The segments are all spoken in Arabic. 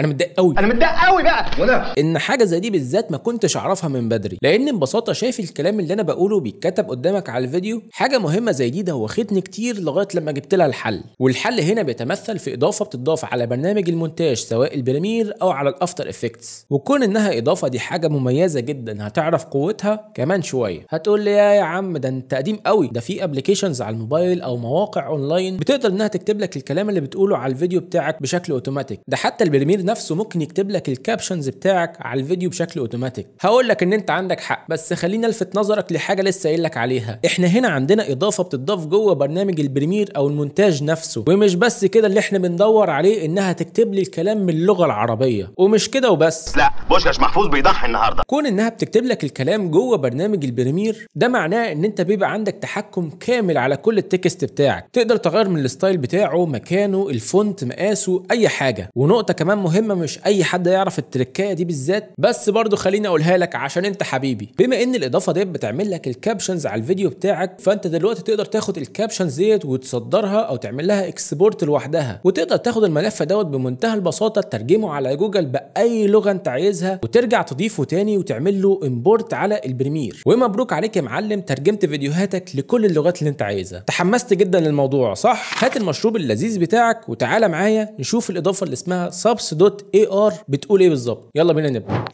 انا متضايق قوي انا متضايق قوي بقى وانا ان حاجه زي دي بالذات ما كنتش اعرفها من بدري لان ببساطه شايف الكلام اللي انا بقوله بيتكتب قدامك على الفيديو حاجه مهمه زي دي ده واخدني كتير لغايه لما جبت لها الحل والحل هنا بيتمثل في اضافه بتضاف على برنامج المونتاج سواء البريمير او على الافتر افكتس وكون انها اضافه دي حاجه مميزه جدا هتعرف قوتها كمان شويه هتقول لي يا يا عم ده انت قديم قوي ده في ابلكيشنز على الموبايل او مواقع اونلاين بتقدر انها تكتب لك الكلام اللي بتقوله على الفيديو بتاعك بشكل اوتوماتيك ده حتى البريمير نفسه ممكن يكتب لك الكابشنز بتاعك على الفيديو بشكل اوتوماتيك هقول لك ان انت عندك حق بس خلينا الفت نظرك لحاجه لسه قايل لك عليها احنا هنا عندنا اضافه بتضاف جوه برنامج البريمير او المونتاج نفسه ومش بس كده اللي احنا بندور عليه انها تكتب لي الكلام من اللغه العربيه ومش كده وبس لا بوشكاش محفوظ بيضحي النهارده كون انها بتكتب لك الكلام جوه برنامج البريمير ده معناه ان انت بيبقى عندك تحكم كامل على كل التكست بتاعك تقدر تغير من الستايل بتاعه مكانه الفونت مقاسه اي حاجه ونقطه كمان مهمه مهمه مش اي حد يعرف التركايه دي بالذات بس برضو خليني اقولها لك عشان انت حبيبي بما ان الاضافه ديت بتعمل لك الكابشنز على الفيديو بتاعك فانت دلوقتي تقدر تاخد الكابشنز ديت وتصدرها او تعمل لها اكسبورت لوحدها وتقدر تاخد الملف دوت بمنتهى البساطه تترجمه على جوجل باي لغه انت عايزها وترجع تضيفه تاني وتعمل له امبورت على البريمير ومبروك عليك يا معلم ترجمت فيديوهاتك لكل اللغات اللي انت عايزها تحمست جدا للموضوع صح هات المشروب اللذيذ بتاعك وتعالى معايا نشوف الاضافه اللي اسمها سبس دوت اي ار بتقول ايه بالظبط يلا بينا نبدا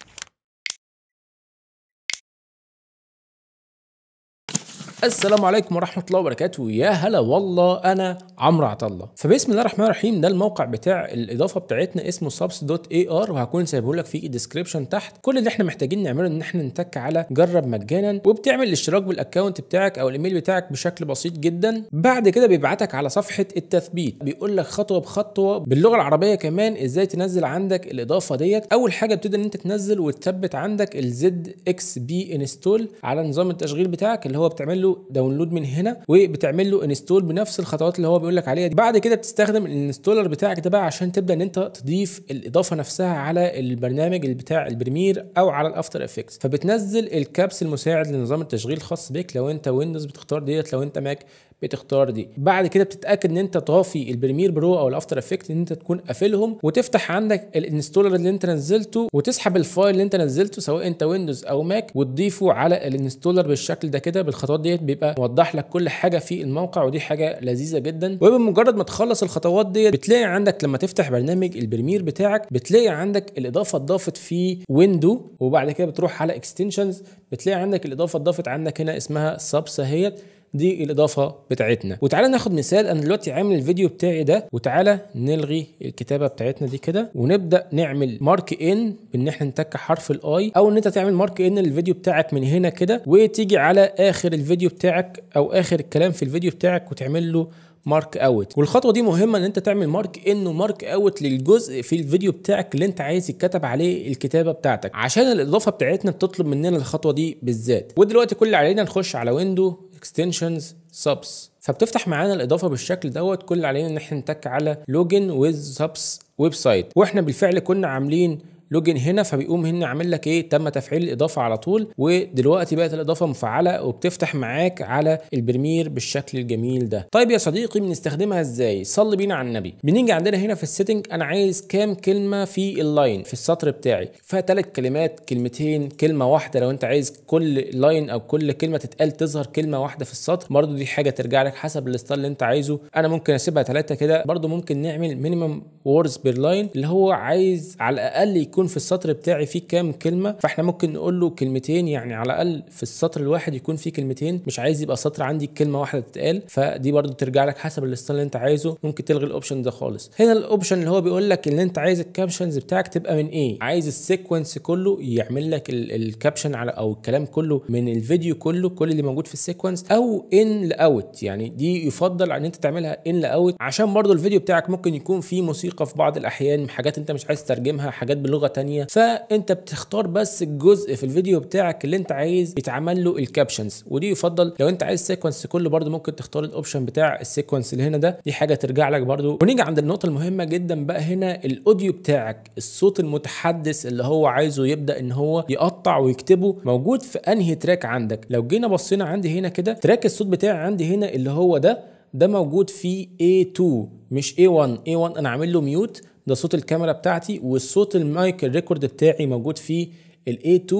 السلام عليكم ورحمه الله وبركاته يا هلا والله انا عمرو عطله فبسم الله الرحمن الرحيم ده الموقع بتاع الاضافه بتاعتنا اسمه subs دوت اي ار وهكون سايبه لك في الديسكربشن تحت كل اللي احنا محتاجين نعمله ان احنا نتك على جرب مجانا وبتعمل الاشتراك بالاكونت بتاعك او الايميل بتاعك بشكل بسيط جدا بعد كده بيبعتك على صفحه التثبيت بيقول لك خطوه بخطوه باللغه العربيه كمان ازاي تنزل عندك الاضافه ديت اول حاجه بتبدا ان انت تنزل وتثبت عندك الزد اكس بي انستول على نظام التشغيل بتاعك اللي هو بتعمل له داونلود من هنا وبتعمل له انستول بنفس الخطوات اللي هو بيقول لك عليها دي بعد كده بتستخدم الانستولر بتاعك ده بقى عشان تبدا ان انت تضيف الاضافه نفسها على البرنامج بتاع البريمير او على الافتر افكتس فبتنزل الكابس المساعد لنظام التشغيل الخاص بك لو انت ويندوز بتختار ديت لو انت ماك بتختار دي بعد كده بتتاكد ان انت طافي البريمير برو او الافتر افكت ان انت تكون قافلهم وتفتح عندك الانستولر اللي انت نزلته وتسحب الفايل اللي انت نزلته سواء انت ويندوز او ماك وتضيفه على الانستولر بالشكل ده كده بالخطوات ديت بيبقى موضح لك كل حاجه في الموقع ودي حاجه لذيذه جدا وبمجرد ما تخلص الخطوات ديت بتلاقي عندك لما تفتح برنامج البريمير بتاعك بتلاقي عندك الاضافه اتضافت في ويندو وبعد كده بتروح على اكستنشنز بتلاقي عندك الاضافه اتضافت عندك هنا اسمها سبس اهيت دي الاضافه بتاعتنا وتعالى ناخد مثال انا دلوقتي عامل الفيديو بتاعي ده وتعالى نلغي الكتابه بتاعتنا دي كده ونبدا نعمل مارك ان بان احنا نتك حرف الاي او ان انت تعمل مارك ان للفيديو بتاعك من هنا كده وتيجي على اخر الفيديو بتاعك او اخر الكلام في الفيديو بتاعك وتعمل له مارك اوت والخطوه دي مهمه ان انت تعمل مارك ان ومارك اوت للجزء في الفيديو بتاعك اللي انت عايز يتكتب عليه الكتابه بتاعتك عشان الاضافه بتاعتنا بتطلب مننا الخطوه دي بالذات ودلوقتي كل اللي علينا نخش على ويندو اكستنشنز سبس فبتفتح معانا الاضافه بالشكل دوت كل اللي علينا ان احنا نتك على لوجن ويز سبس ويب سايت واحنا بالفعل كنا عاملين لوجن هنا فبيقوم هنا عامل لك ايه تم تفعيل الاضافه على طول ودلوقتي بقت الاضافه مفعله وبتفتح معاك على البريمير بالشكل الجميل ده طيب يا صديقي بنستخدمها ازاي صلي بينا على النبي بنيجي عندنا هنا في السيتنج انا عايز كام كلمه في اللاين في السطر بتاعي فثلاث كلمات كلمتين كلمه واحده لو انت عايز كل لاين او كل كلمه تتقال تظهر كلمه واحده في السطر برضو دي حاجه ترجع لك حسب الستايل اللي انت عايزه انا ممكن اسيبها ثلاثه كده برضو ممكن نعمل مينيمم ووردز بير لاين اللي هو عايز على الاقل يكون يكون في السطر بتاعي فيه كام كلمه فاحنا ممكن نقول له كلمتين يعني على الاقل في السطر الواحد يكون فيه كلمتين مش عايز يبقى سطر عندي كلمه واحده تتقال فدي برده ترجع لك حسب الستايل اللي انت عايزه ممكن تلغي الاوبشن ده خالص هنا الاوبشن اللي هو بيقول لك ان انت عايز الكابشنز بتاعك تبقى من ايه عايز السيكونس كله يعمل لك الكابشن على او الكلام كله من الفيديو كله كل اللي موجود في السيكونس او ان لاوت يعني دي يفضل ان انت تعملها ان لاوت عشان برده الفيديو بتاعك ممكن يكون فيه موسيقى في بعض الاحيان حاجات انت مش عايز تترجمها حاجات باللغه تانية فانت بتختار بس الجزء في الفيديو بتاعك اللي انت عايز يتعمل له الكابشنز ودي يفضل لو انت عايز سيكونس كله برده ممكن تختار الاوبشن بتاع السيكونس اللي هنا ده دي حاجه ترجع لك برده ونيجي عند النقطه المهمه جدا بقى هنا الاوديو بتاعك الصوت المتحدث اللي هو عايزه يبدا ان هو يقطع ويكتبه موجود في انهي تراك عندك لو جينا بصينا عندي هنا كده تراك الصوت بتاعي عندي هنا اللي هو ده ده موجود في A2 مش A1 A1 انا عامل له ميوت ده صوت الكاميرا بتاعتي والصوت المايك الريكورد بتاعي موجود في ال A2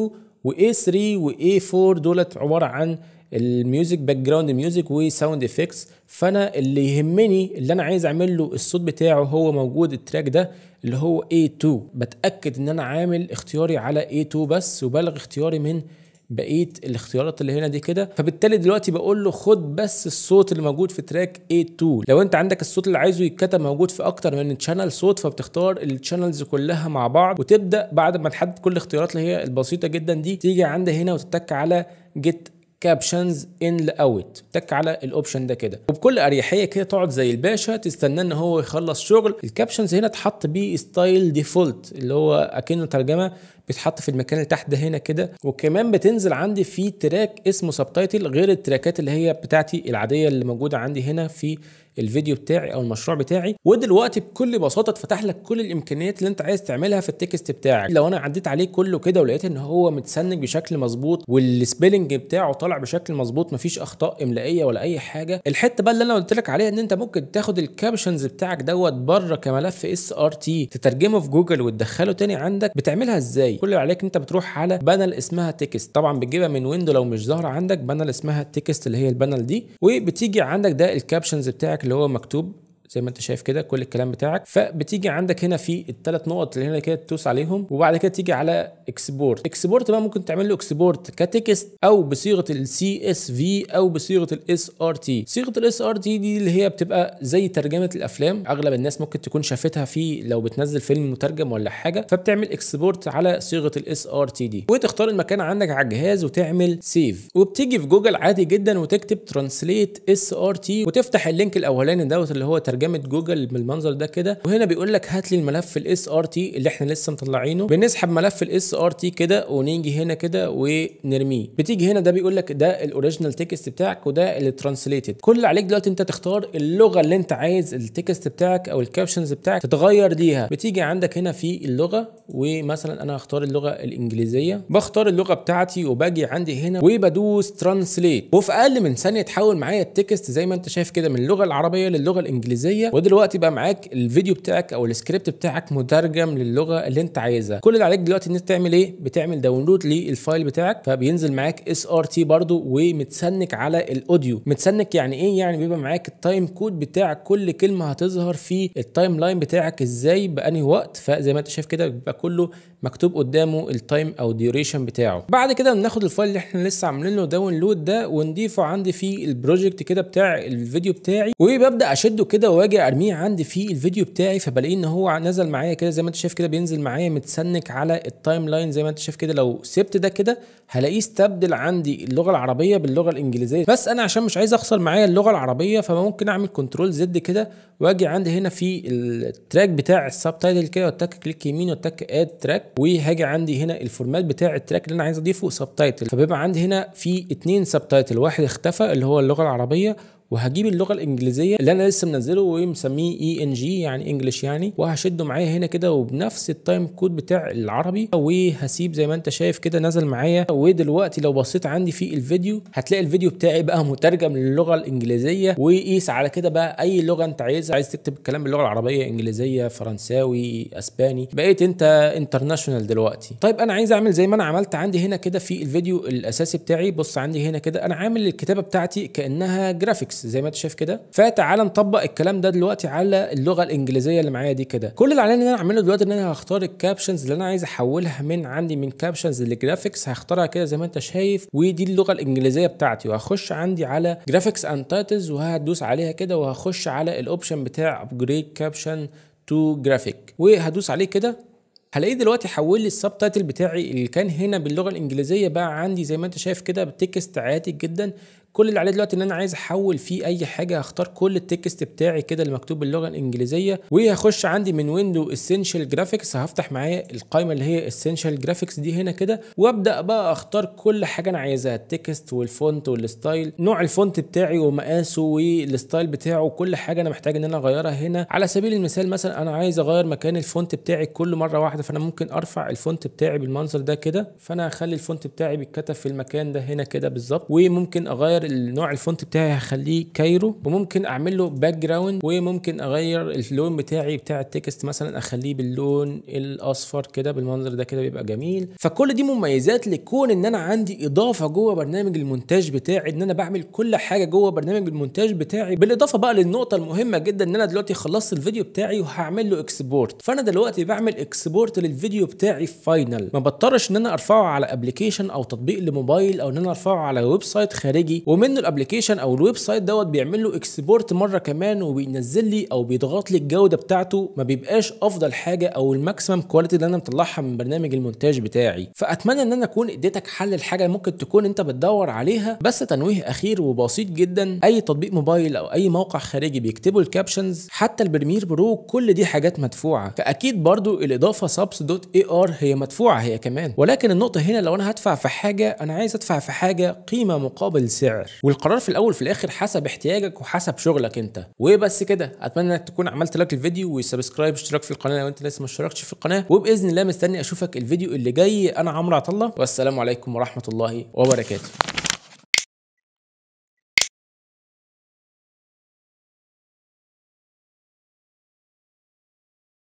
و A3 و A4 دولت عبارة عن الميوزك باك جراوند ميوزك وساوند افكتس فانا اللي يهمني اللي انا عايز اعمل له الصوت بتاعه هو موجود التراك ده اللي هو A2 بتاكد ان انا عامل اختياري على A2 بس وبلغ اختياري من بقيه الاختيارات اللي هنا دي كده فبالتالي دلوقتي بقول له خد بس الصوت اللي موجود في تراك A2 لو انت عندك الصوت اللي عايزه يتكتب موجود في اكتر من تشانل صوت فبتختار التشانلز كلها مع بعض وتبدا بعد ما تحدد كل الاختيارات اللي هي البسيطه جدا دي تيجي عند هنا وتتك على جيت كابشنز ان اوت تك على الاوبشن ده كده وبكل اريحيه كده تقعد زي الباشا تستناه ان هو يخلص شغل الكابشنز هنا اتحط بيه ستايل ديفولت اللي هو اكنه ترجمه بيتحط في المكان اللي تحت ده هنا كده وكمان بتنزل عندي في تراك اسمه سبتايتل غير التراكات اللي هي بتاعتي العاديه اللي موجوده عندي هنا في الفيديو بتاعي او المشروع بتاعي ودلوقتي بكل بساطه اتفتح لك كل الامكانيات اللي انت عايز تعملها في التكست بتاعك لو انا عديت عليه كله كده ولقيت ان هو متسنج بشكل مظبوط والسبيلنج بتاعه طالع بشكل مظبوط مفيش اخطاء املائيه ولا اي حاجه الحته بقى اللي انا قلت لك عليها ان انت ممكن تاخد الكابشنز بتاعك دوت بره كملف اس ار تي تترجمه في جوجل وتدخله تاني عندك بتعملها ازاي كل اللي عليك انت بتروح على بانل اسمها تكست طبعا بتجيبها من ويندو لو مش ظاهره عندك بانل اسمها تكست اللي هي البانل دي وبتيجي عندك ده الكابشنز بتاعك اللي هو مكتوب زي ما انت شايف كده كل الكلام بتاعك فبتيجي عندك هنا في الثلاث نقط اللي هنا كده تدوس عليهم وبعد كده تيجي على اكسبورت اكسبورت بقى ممكن تعمل له اكسبورت كتكست او بصيغه السي اس في او بصيغه الاس ار تي صيغه الاس ار تي دي اللي هي بتبقى زي ترجمه الافلام اغلب الناس ممكن تكون شافتها في لو بتنزل فيلم مترجم ولا حاجه فبتعمل اكسبورت على صيغه الاس ار تي دي وتختار المكان عندك على الجهاز وتعمل سيف وبتيجي في جوجل عادي جدا وتكتب ترانسليت اس ار تي وتفتح اللينك الاولاني دوت اللي هو ترجمه ترجمه جوجل بالمنظر ده كده وهنا بيقول لك هات لي الملف الاس ار تي اللي احنا لسه مطلعينه بنسحب ملف الاس ار تي كده ونيجي هنا كده ونرميه بتيجي هنا ده بيقول لك ده الاوريجينال تكست بتاعك وده الترانسليتد كل اللي عليك دلوقتي انت تختار اللغه اللي انت عايز التكست بتاعك او الكابشنز بتاعك تتغير ليها بتيجي عندك هنا في اللغه ومثلا انا هختار اللغه الانجليزيه بختار اللغه بتاعتي وباجي عندي هنا وبدوس ترانسليت وفي اقل من ثانيه تحول معايا التكست زي ما انت شايف كده من اللغه العربيه للغه الانجليزيه الانجليزيه ودلوقتي بقى معاك الفيديو بتاعك او السكريبت بتاعك مترجم للغه اللي انت عايزها كل اللي عليك دلوقتي ان انت تعمل ايه بتعمل داونلود للفايل بتاعك فبينزل معاك اس ار تي برده ومتسنك على الاوديو متسنك يعني ايه يعني بيبقى معاك التايم كود بتاع كل كلمه هتظهر في التايم لاين بتاعك ازاي بانهي وقت فزي ما انت شايف كده بيبقى كله مكتوب قدامه التايم او الديوريشن بتاعه بعد كده بناخد الفايل اللي احنا لسه عاملين له داونلود ده ونضيفه عندي في البروجكت كده بتاع الفيديو بتاعي وببدا اشده كده واجي ارميه عندي في الفيديو بتاعي فبلاقيه ان هو نزل معايا كده زي ما انت شايف كده بينزل معايا متسنك على التايم لاين زي ما انت شايف كده لو سبت ده كده هلاقيه استبدل عندي اللغه العربيه باللغه الانجليزيه بس انا عشان مش عايز اخسر معايا اللغه العربيه فممكن اعمل كنترول زد كده واجي عندي هنا في التراك بتاع السبتايتل كده واتك كليك يمين واتك اد تراك وهاجي عندي هنا الفورمات بتاع التراك اللي انا عايز اضيفه سبتايتل فبيبقى عندي هنا في اتنين سبتايتل واحد اختفى اللي هو اللغه العربيه وهجيب اللغه الانجليزيه اللي انا لسه منزله ومسميه اي ان جي يعني انجلش يعني وهشده معايا هنا كده وبنفس التايم كود بتاع العربي وهسيب زي ما انت شايف كده نزل معايا ودلوقتي لو بصيت عندي في الفيديو هتلاقي الفيديو بتاعي بقى مترجم للغه الانجليزيه وقيس على كده بقى اي لغه انت عايزها عايز تكتب الكلام باللغه العربيه انجليزيه فرنساوي اسباني بقيت انت انترناشونال دلوقتي طيب انا عايز اعمل زي ما انا عملت عندي هنا كده في الفيديو الاساسي بتاعي بص عندي هنا كده انا عامل الكتابه بتاعتي كانها جرافيك ميكس زي ما انت شايف كده فتعال نطبق الكلام ده دلوقتي على اللغه الانجليزيه اللي معايا دي كده كل اللي علينا ان انا اعمله دلوقتي ان انا هختار الكابشنز اللي انا عايز احولها من عندي من كابشنز لجرافيكس هختارها كده زي ما انت شايف ودي اللغه الانجليزيه بتاعتي وهخش عندي على جرافيكس اند تايتلز وهدوس عليها كده وهخش على الاوبشن بتاع ابجريد كابشن تو جرافيك وهدوس عليه كده هلاقيه دلوقتي حول لي السب تايتل بتاعي اللي كان هنا باللغه الانجليزيه بقى عندي زي ما انت شايف كده بتكست عادي جدا كل اللي عليه دلوقتي ان انا عايز احول فيه اي حاجه هختار كل التكست بتاعي كده اللي مكتوب باللغه الانجليزيه وهخش عندي من ويندو اسينشال جرافيكس هفتح معايا القائمه اللي هي اسينشال جرافيكس دي هنا كده وابدا بقى اختار كل حاجه انا عايزها التكست والفونت والستايل نوع الفونت بتاعي ومقاسه والستايل بتاعه وكل حاجه انا محتاج ان انا اغيرها هنا على سبيل المثال مثلا انا عايز اغير مكان الفونت بتاعي كل مره واحده فانا ممكن ارفع الفونت بتاعي بالمنظر ده كده فانا هخلي الفونت بتاعي بيتكتب في المكان ده هنا كده بالظبط وممكن اغير النوع الفونت بتاعي هخليه كايرو وممكن اعمل له باك جراوند وممكن اغير اللون بتاعي بتاع التكست مثلا اخليه باللون الاصفر كده بالمنظر ده كده بيبقى جميل فكل دي مميزات لكون ان انا عندي اضافه جوه برنامج المونتاج بتاعي ان انا بعمل كل حاجه جوه برنامج المونتاج بتاعي بالاضافه بقى للنقطه المهمه جدا ان انا دلوقتي خلصت الفيديو بتاعي وهعمل له اكسبورت فانا دلوقتي بعمل اكسبورت للفيديو بتاعي فاينل ما بضطرش ان انا ارفعه على ابلكيشن او تطبيق لموبايل او ان انا ارفعه على ويب سايت خارجي ومنه الابلكيشن او الويب سايت دوت بيعمل له اكسبورت مره كمان وبينزل لي او بيضغط لي الجوده بتاعته ما بيبقاش افضل حاجه او الماكسيمم كواليتي اللي انا مطلعها من برنامج المونتاج بتاعي فاتمنى ان انا اكون اديتك حل الحاجه ممكن تكون انت بتدور عليها بس تنويه اخير وبسيط جدا اي تطبيق موبايل او اي موقع خارجي بيكتبوا الكابشنز حتى البريمير برو كل دي حاجات مدفوعه فاكيد برضو الاضافه سبس دوت اي ار هي مدفوعه هي كمان ولكن النقطه هنا لو انا هدفع في حاجه انا عايز ادفع في حاجه قيمه مقابل سعر السعر والقرار في الاول في الاخر حسب احتياجك وحسب شغلك انت وبس كده اتمنى انك تكون عملت لايك للفيديو وسبسكرايب اشتراك في القناه لو انت لسه ما اشتركتش في القناه وباذن الله مستني اشوفك الفيديو اللي جاي انا عمرو عطله والسلام عليكم ورحمه الله وبركاته